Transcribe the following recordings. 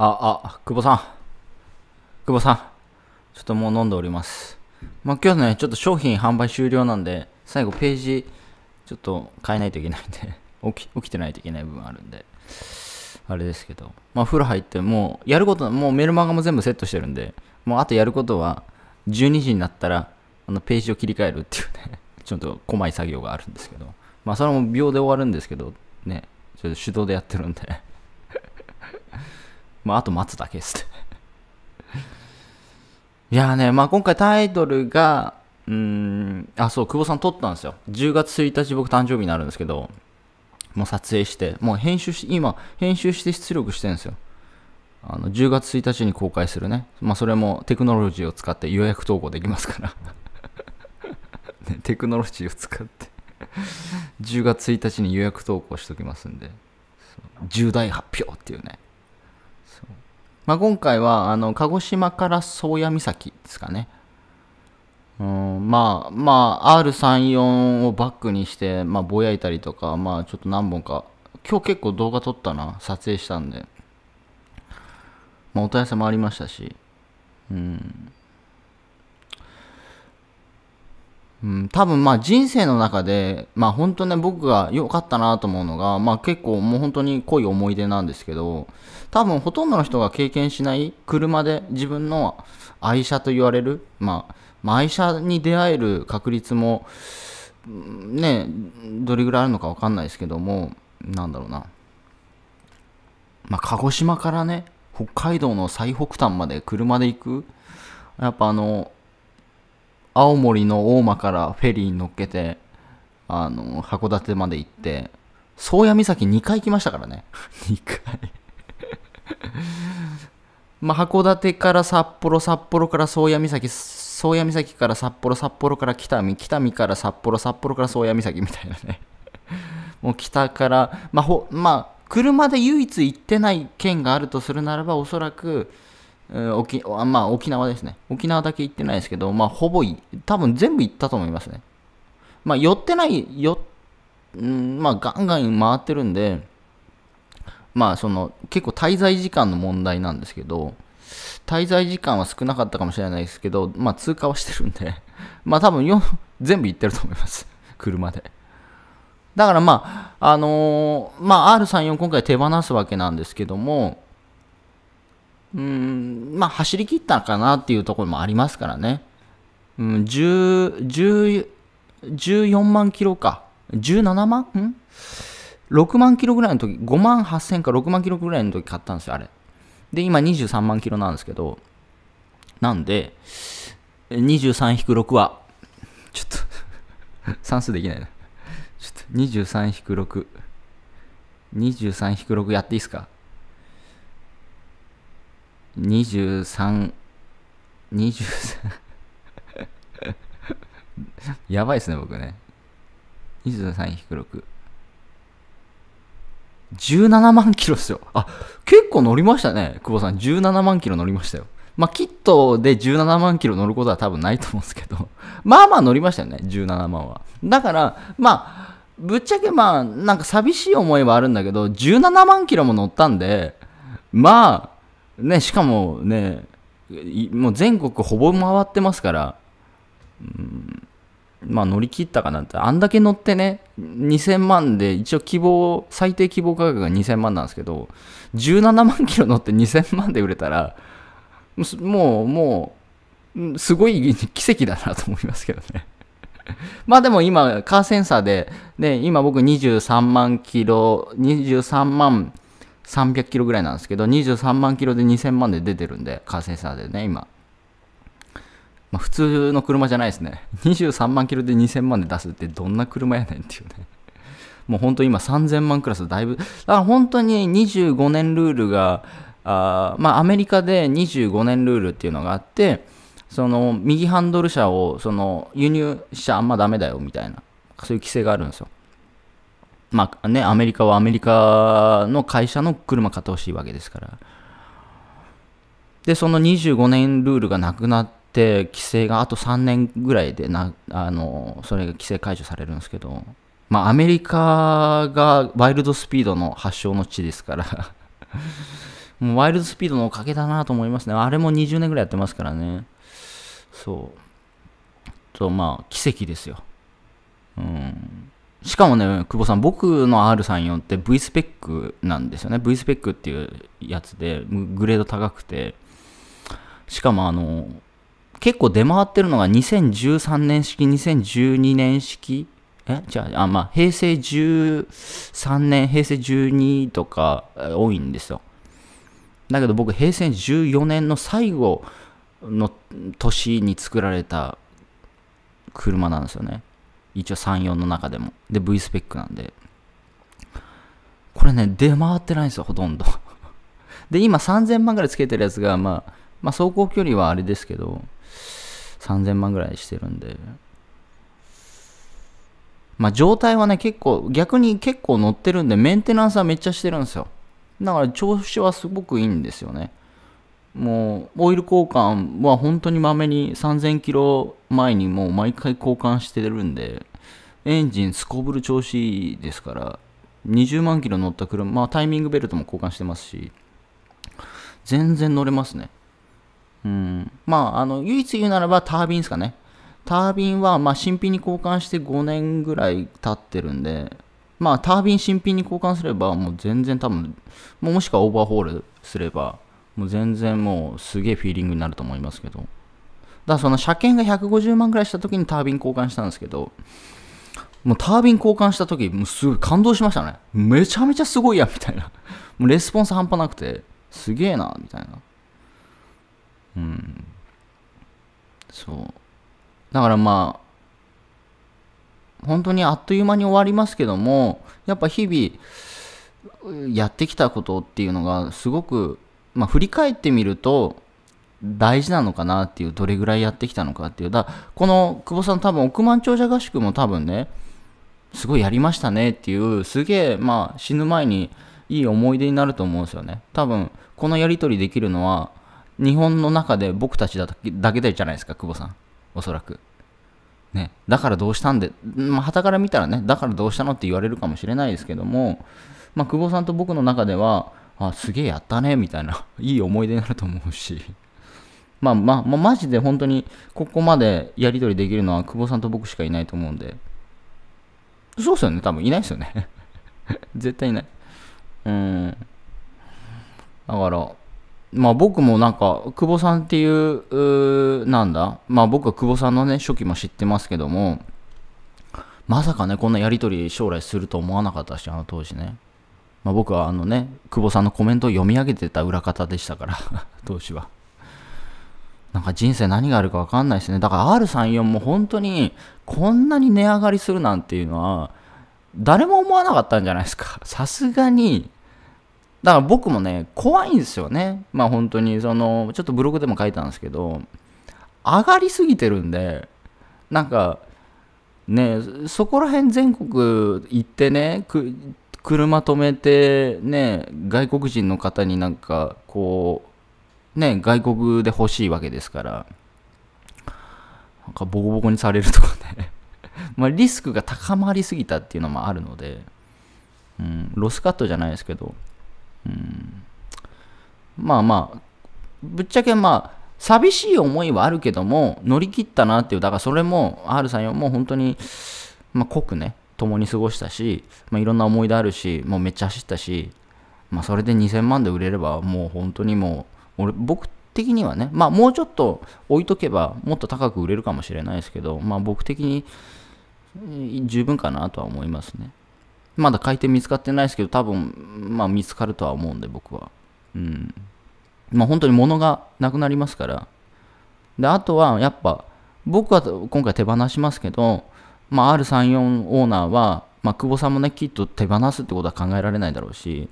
あ、あ、久保さん。久保さん。ちょっともう飲んでおります。まあ、今日ね、ちょっと商品販売終了なんで、最後ページ、ちょっと変えないといけないんで 起き、起きてないといけない部分あるんで、あれですけど。まあ、風呂入って、もう、やること、もうメルマガも全部セットしてるんで、もうあとやることは、12時になったら、あの、ページを切り替えるっていうね ちょっと、細い作業があるんですけど、まあ、それも秒で終わるんですけど、ね、ちょっと手動でやってるんでまあ、あと待つだけです。いやね、まあ、今回タイトルが、うん、あ、そう、久保さん撮ったんですよ。10月1日僕誕生日になるんですけど、もう撮影して、もう編集し、今、編集して出力してるんですよ。あの、10月1日に公開するね。まあ、それもテクノロジーを使って予約投稿できますから。ね、テクノロジーを使って10月1日に予約投稿しときますんで、重大発表っていうね。まあ、今回はあの鹿児島から宗谷岬ですかね。うん、まあまあ R34 をバックにして、まあ、ぼやいたりとか、まあ、ちょっと何本か今日結構動画撮ったな撮影したんで、まあ、お問い合わせもありましたし、うん、うん、多分まあ人生の中で、まあ本当ね、僕が良かったなと思うのが、まあ結構もう本当に濃い思い出なんですけど、多分ほとんどの人が経験しない車で自分の愛車と言われる、まあ、まあ、愛車に出会える確率も、ね、どれぐらいあるのかわかんないですけども、なんだろうな。まあ鹿児島からね、北海道の最北端まで車で行く、やっぱあの、青森の大間からフェリーに乗っけて、あの、函館まで行って、宗谷岬2回来ましたからね。2 回 まあ、函館から札幌、札幌から宗谷岬、宗谷岬から札幌、札幌から北見、北見から札幌、札幌から宗谷岬みたいなね。もう北から、まあ、ほまあ、車で唯一行ってない県があるとするならば、おそらく、沖まあ、沖縄ですね。沖縄だけ行ってないですけど、まあ、ほぼ、多分全部行ったと思いますね。まあ、寄ってない、よ、うん、まあ、ガンガン回ってるんで、まあ、その、結構滞在時間の問題なんですけど、滞在時間は少なかったかもしれないですけど、まあ、通過はしてるんで、まあ、多分よ、全部行ってると思います。車で。だからまあ、あのー、まあ、R34 今回手放すわけなんですけども、うん、まあ走り切ったかなっていうところもありますからね。うん、14万キロか。17万ん ?6 万キロぐらいの時、5万8千か6万キロぐらいの時買ったんですよ、あれ。で、今23万キロなんですけど、なんで、23-6は、ちょっと 算数できないな。ちょっと23-6。23-6やっていいですか23、23やばいっすね、僕ね。23-6。17万キロっすよ。あ、結構乗りましたね。久保さん、17万キロ乗りましたよ。まあ、キットで17万キロ乗ることは多分ないと思うんですけど、まあまあ乗りましたよね、17万は。だから、まあ、ぶっちゃけまあ、なんか寂しい思いはあるんだけど、17万キロも乗ったんで、まあ、ね、しかもね、もう全国ほぼ回ってますから、うん、まあ乗り切ったかなって、あんだけ乗ってね、2000万で、一応希望、最低希望価格が2000万なんですけど、17万キロ乗って2000万で売れたら、もう、もう、すごい奇跡だなと思いますけどね。まあでも今、カーセンサーで、ね、今僕23万キロ、23万、300キロぐらいなんですけど、23万キロで2000万で出てるんで、カーセンサーでね、今。まあ、普通の車じゃないですね。23 万キロで2000万で出すってどんな車やねんっていうね。もう本当今3000万クラスだいぶ、だから本当に25年ルールが、あまあアメリカで25年ルールっていうのがあって、その右ハンドル車をその輸入しちゃあんまダメだよみたいな、そういう規制があるんですよ。まあね、アメリカはアメリカの会社の車買ってほしいわけですから。で、その25年ルールがなくなって、規制があと3年ぐらいでな、あの、それが規制解除されるんですけど、まあアメリカがワイルドスピードの発祥の地ですから もうワイルドスピードのおかげだなと思いますね。あれも20年ぐらいやってますからね。そう。と、まあ、奇跡ですよ。うん。しかもね、久保さん、僕の R34 って V スペックなんですよね。V スペックっていうやつで、グレード高くて、しかもあの、結構出回ってるのが2013年式、2012年式、えじゃあ、まあ、平成13年、平成12とか多いんですよ。だけど僕、平成14年の最後の年に作られた車なんですよね。一応34の中でも。で、V スペックなんで。これね、出回ってないんですよ、ほとんど。で、今3000万ぐらいつけてるやつが、まあ、まあ、走行距離はあれですけど、3000万ぐらいしてるんで。まあ、状態はね、結構、逆に結構乗ってるんで、メンテナンスはめっちゃしてるんですよ。だから調子はすごくいいんですよね。もうオイル交換は本当にまめに3000キロ前にもう毎回交換してるんで、エンジンすこぶる調子いいですから、20万キロ乗った車、まあタイミングベルトも交換してますし、全然乗れますね。うん。まあ、あの、唯一言うならばタービンですかね。タービンは、まあ、新品に交換して5年ぐらい経ってるんで、まあ、タービン新品に交換すれば、もう全然多分、もしくはオーバーホールすれば、もう全然もうすげえフィーリングになると思いますけど。だからその車検が150万くらいした時にタービン交換したんですけど、もうタービン交換した時、もうすごい感動しましたね。めちゃめちゃすごいやみたいな。もうレスポンス半端なくて、すげえな、みたいな。うん。そう。だからまあ、本当にあっという間に終わりますけども、やっぱ日々、やってきたことっていうのがすごくまあ、振り返ってみると大事なのかなっていうどれぐらいやってきたのかっていうだこの久保さん多分億万長者合宿も多分ねすごいやりましたねっていうすげえ、まあ、死ぬ前にいい思い出になると思うんですよね多分このやり取りできるのは日本の中で僕たちだけでじゃないですか久保さんおそらく。ね、だからどうしたんで、まあ、旗から見たらね、だからどうしたのって言われるかもしれないですけども、まあ、久保さんと僕の中では、あ、すげえやったね、みたいな、いい思い出になると思うし。まあまあ、まあ、マジで本当に、ここまでやり取りできるのは、久保さんと僕しかいないと思うんで。そうっすよね、多分いないっすよね。絶対いない。うん。だから、まあ僕もなんか、久保さんっていう、うなんだ、まあ僕は久保さんのね、初期も知ってますけども、まさかね、こんなやり取り将来すると思わなかったし、あの当時ね。まあ、僕はあのね、久保さんのコメントを読み上げてた裏方でしたから投資 は。なんか人生何があるか分かんないですね。だから R34 も本当にこんなに値上がりするなんていうのは、誰も思わなかったんじゃないですか。さすがに。だから僕もね、怖いんですよね。まあ本当に、その、ちょっとブログでも書いたんですけど、上がりすぎてるんで、なんか、ね、そこら辺全国行ってね、車止めてね外国人の方になんかこうね外国で欲しいわけですからなんかボコボコにされるとかね まリスクが高まりすぎたっていうのもあるので、うん、ロスカットじゃないですけど、うん、まあまあぶっちゃけまあ寂しい思いはあるけども乗り切ったなっていうだからそれも r んよも本当にまあ濃くね共に過ごしたし、まあ、いろんな思い出あるしもうめっちゃ走ったし、まあ、それで2000万で売れればもう本当にもう俺僕的にはね、まあ、もうちょっと置いとけばもっと高く売れるかもしれないですけど、まあ、僕的に十分かなとは思いますねまだ買い手見つかってないですけど多分、まあ、見つかるとは思うんで僕はうんまあ本当に物がなくなりますからであとはやっぱ僕は今回手放しますけどまあ、R34 オーナーは、まあ、久保さんもねきっと手放すってことは考えられないだろうし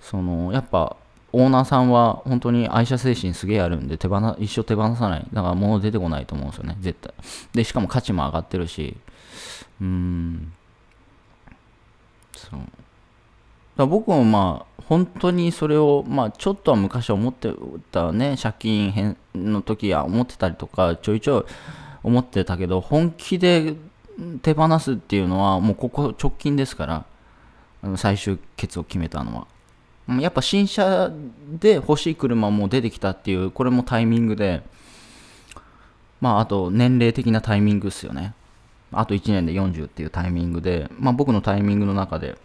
そのやっぱオーナーさんは本当に愛車精神すげえあるんで手放一生手放さないだから物出てこないと思うんですよね絶対でしかも価値も上がってるしうんそうだ僕もまあ本当にそれをまあちょっとは昔思ってたね借金の時は思ってたりとかちょいちょい思ってたけど本気で手放すっていうのはもうここ直近ですから最終決を決めたのはやっぱ新車で欲しい車も出てきたっていうこれもタイミングでまああと年齢的なタイミングですよねあと1年で40っていうタイミングで、まあ、僕のタイミングの中で、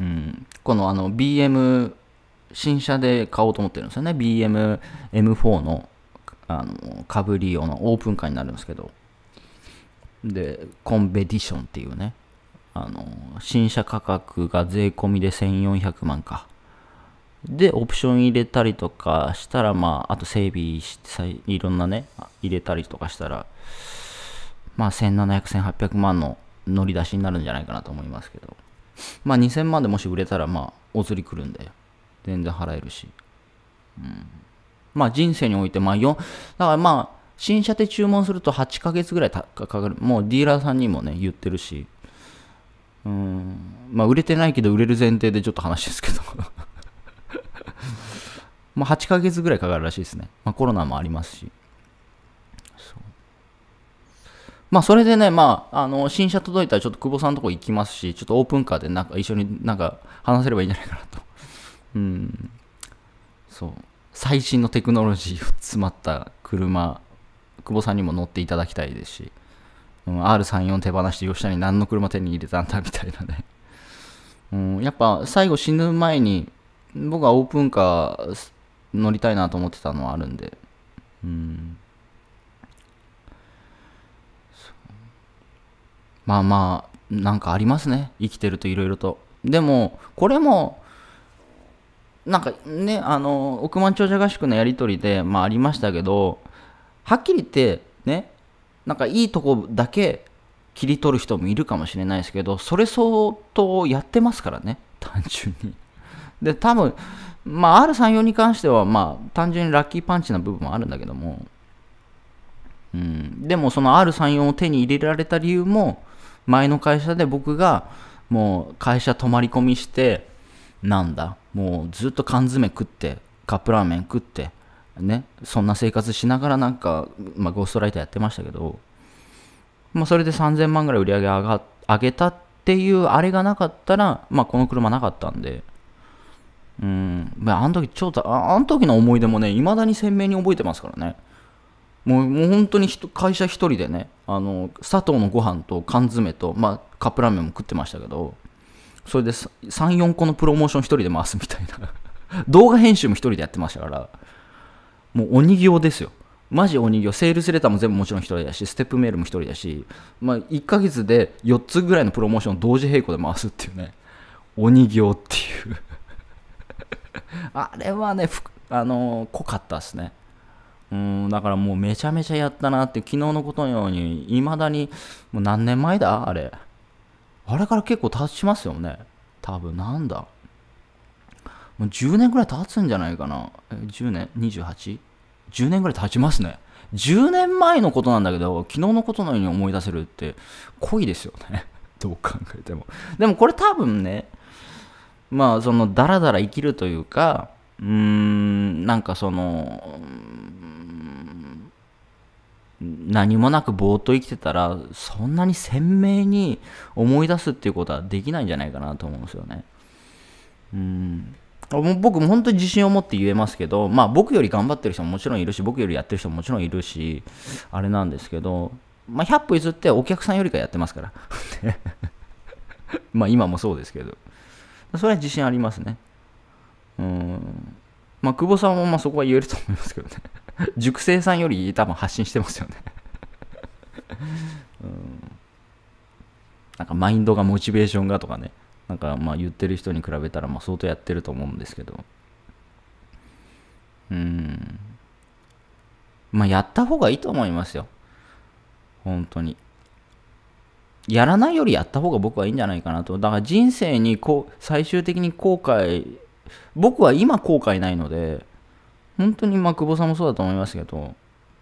うん、このあの BM 新車で買おうと思ってるんですよね BM M4 のあのカブリオのオープンカーになるんですけどで、コンペティションっていうね、あの、新車価格が税込みで1400万か。で、オプション入れたりとかしたら、まあ、あと整備して、いろんなね、入れたりとかしたら、まあ、1700、1800万の乗り出しになるんじゃないかなと思いますけど、まあ、2000万でもし売れたら、まあ、お釣り来るんで、全然払えるし。うん。まあ、人生において、まあ、4、だからまあ、新車で注文すると8ヶ月ぐらいかかる。もうディーラーさんにもね、言ってるし。うん。まあ、売れてないけど、売れる前提でちょっと話ですけど。まあ、8ヶ月ぐらいかかるらしいですね。まあ、コロナもありますし。まあ、それでね、まあ、あの、新車届いたらちょっと久保さんのとこ行きますし、ちょっとオープンカーでなんか一緒になんか話せればいいんじゃないかなと。うん。そう。最新のテクノロジーを詰まった車久保さんにも乗っていただきたいですし、うん、R34 手放して吉田に何の車手に入れたんだみたいなね、うん、やっぱ最後死ぬ前に僕はオープンカー乗りたいなと思ってたのはあるんで、うん、まあまあなんかありますね生きてるといろいろとでもこれもなんかねあの億万長者合宿のやり取りで、まあ、ありましたけどはっきり言ってねなんかいいとこだけ切り取る人もいるかもしれないですけどそれ相当やってますからね単純に で多分まあ R34 に関してはまあ単純にラッキーパンチな部分もあるんだけどもうん、でもその R34 を手に入れられた理由も前の会社で僕がもう会社泊まり込みしてなんだもうずっと缶詰食ってカップラーメン食ってね、そんな生活しながらなんか、まあ、ゴーストライターやってましたけど、まあ、それで3000万ぐらい売り上げ上が上げたっていうあれがなかったら、まあ、この車なかったんで、うん、まあ、の時ちょっと、あの時の思い出もね、未だに鮮明に覚えてますからね。もうもう本当に会社1人でね、あの佐藤のご飯と缶詰と、まあ、カップラーメンも食ってましたけど、それで3、4個のプロモーション1人で回すみたいな。動画編集も1人でやってましたから。もう鬼行ですよマジ鬼行セールスレターも全部もちろん1人だしステップメールも1人だし、まあ、1ヶ月で4つぐらいのプロモーションを同時並行で回すっていうね鬼行っていう あれはねあのー、濃かったですねうんだからもうめちゃめちゃやったなって昨日のことのようにいまだにもう何年前だあれあれから結構経ちますよね多分なんだもう10年ぐらい経つんじゃないかな10年 28? 10年ぐらい経ちますね。10年前のことなんだけど、昨日のことのように思い出せるって、濃いですよね。どう考えても。でもこれ多分ね、まあ、その、だらだら生きるというか、うーん、なんかその、何もなくぼーっと生きてたら、そんなに鮮明に思い出すっていうことはできないんじゃないかなと思うんですよね。うん。僕、本当に自信を持って言えますけど、まあ、僕より頑張ってる人ももちろんいるし、僕よりやってる人ももちろんいるし、あれなんですけど、まあ、100歩譲ってお客さんよりかやってますから。まあ、今もそうですけど。それは自信ありますね。うん。まあ、久保さんもまあそこは言えると思いますけどね。熟成さんより多分発信してますよね うん。なんかマインドがモチベーションがとかね。なんかまあ言ってる人に比べたらまあ相当やってると思うんですけどうんまあやった方がいいと思いますよ本当にやらないよりやった方が僕はいいんじゃないかなとだから人生にこう最終的に後悔僕は今後悔ないので本当にまあ久保さんもそうだと思いますけど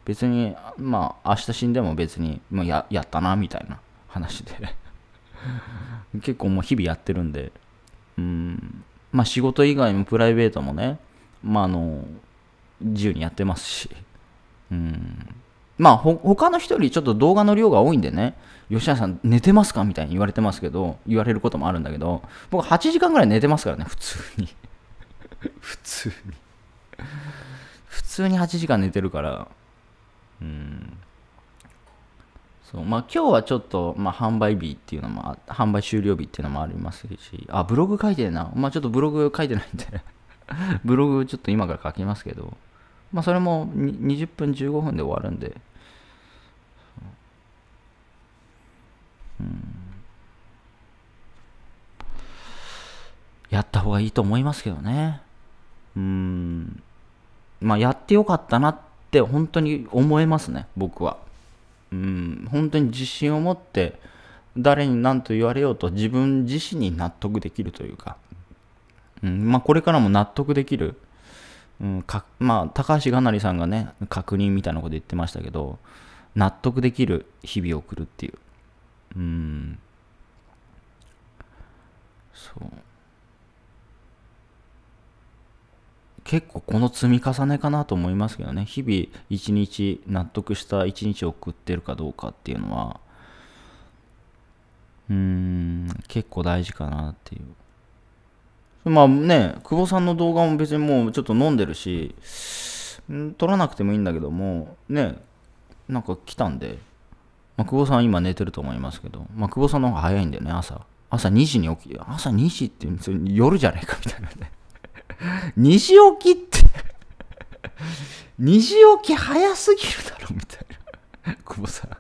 別にまあ明日死んでも別に、まあ、ややったなみたいな話で結構もう日々やってるんで、うん、まあ仕事以外もプライベートもね、まああの、自由にやってますし、うん、まあほ、他の人よりちょっと動画の量が多いんでね、吉田さん寝てますかみたいに言われてますけど、言われることもあるんだけど、僕8時間ぐらい寝てますからね、普通に。普通に。普通に8時間寝てるから、うん。そうまあ、今日はちょっと、まあ、販売日っていうのも販売終了日っていうのもありますしあブログ書いてるな、まあ、ちょっとブログ書いてないんで ブログちょっと今から書きますけど、まあ、それも20分15分で終わるんでうんやった方がいいと思いますけどねうんまあやってよかったなって本当に思えますね僕はうん、本当に自信を持って誰に何と言われようと自分自身に納得できるというか、うんまあ、これからも納得できる、うんかまあ、高橋がなりさんがね確認みたいなこと言ってましたけど納得できる日々を送るっていう、うん、そう結構この積み重ねかなと思いますけどね日々一日納得した一日を送ってるかどうかっていうのはうん結構大事かなっていうまあね久保さんの動画も別にもうちょっと飲んでるし撮らなくてもいいんだけどもねなんか来たんで、まあ、久保さん今寝てると思いますけど、まあ、久保さんの方が早いんだよね朝朝2時に起き朝2時って夜じゃないかみたいなね西 置きって西置き早すぎるだろみたいな久保さん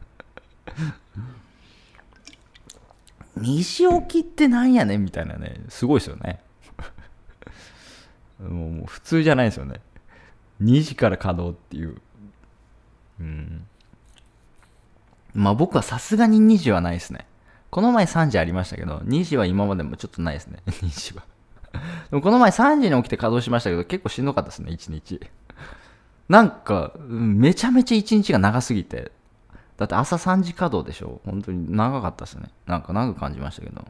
西置きってなんやねんみたいなねすごいですよねもう普通じゃないですよね2時から稼働っていううんまあ僕はさすがに2時はないですねこの前3時ありましたけど2時は今までもちょっとないですね2時 はでもこの前3時に起きて稼働しましたけど、結構しんどかったですね、1日。なんか、めちゃめちゃ1日が長すぎて。だって朝3時稼働でしょ本当に長かったですね。なんか長く感じましたけど。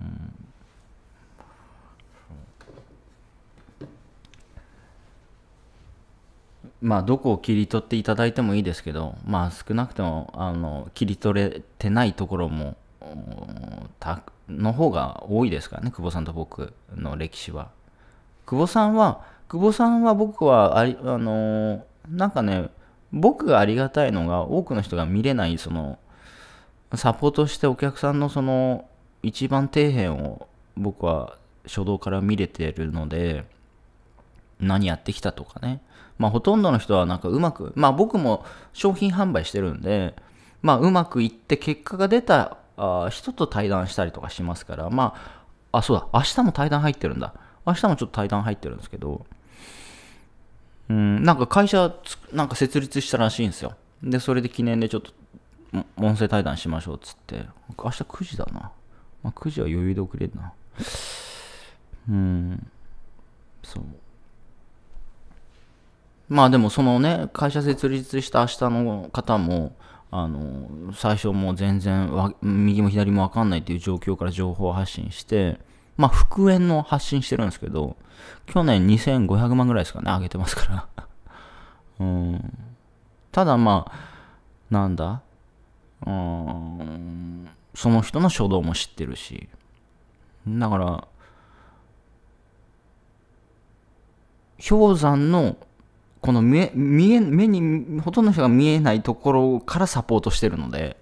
うん。まあ、どこを切り取っていただいてもいいですけど、まあ、少なくともあの切り取れてないところもの方が多いですからね、久保さんと僕の歴史は。久保さんは、久保さんは僕はあり、あのー、なんかね、僕がありがたいのが、多くの人が見れない、その、サポートしてお客さんのその、一番底辺を僕は初動から見れてるので、何やってきたとかね。まあ、ほとんどの人はなんかうまく、まあ僕も商品販売してるんで、まあ、うまくいって結果が出たあ人と対談したりとかしますから、まあ、あ、そうだ、明日も対談入ってるんだ。明日もちょっと対談入ってるんですけど、うん、なんか会社なんか設立したらしいんですよ。で、それで記念でちょっと、音声対談しましょうっつって。明日9時だな。まあ、9時は余裕で遅れるな。うん、そう。まあでもそのね、会社設立した明日の方も、あの最初もう全然右も左も分かんないっていう状況から情報発信してまあ復縁の発信してるんですけど去年2500万ぐらいですかね上げてますから うんただまあなんだうんその人の書道も知ってるしだから氷山のこの見え、見え、目に、ほとんどの人が見えないところからサポートしてるので、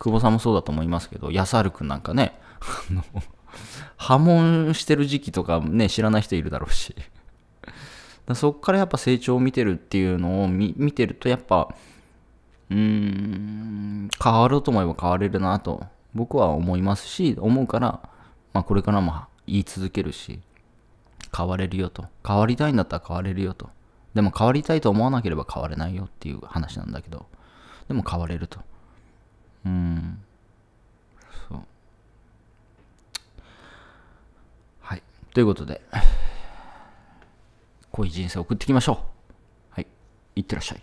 久保さんもそうだと思いますけど、安春くんなんかね、破門してる時期とかね、知らない人いるだろうし。そこからやっぱ成長を見てるっていうのを見てるとやっぱうーん変わろうと思えば変われるなと僕は思いますし思うから、まあ、これからも言い続けるし変われるよと変わりたいんだったら変われるよとでも変わりたいと思わなければ変われないよっていう話なんだけど、でも変われると。うん。そう。はい。ということで、こういう人生を送っていきましょう。はい。いってらっしゃい。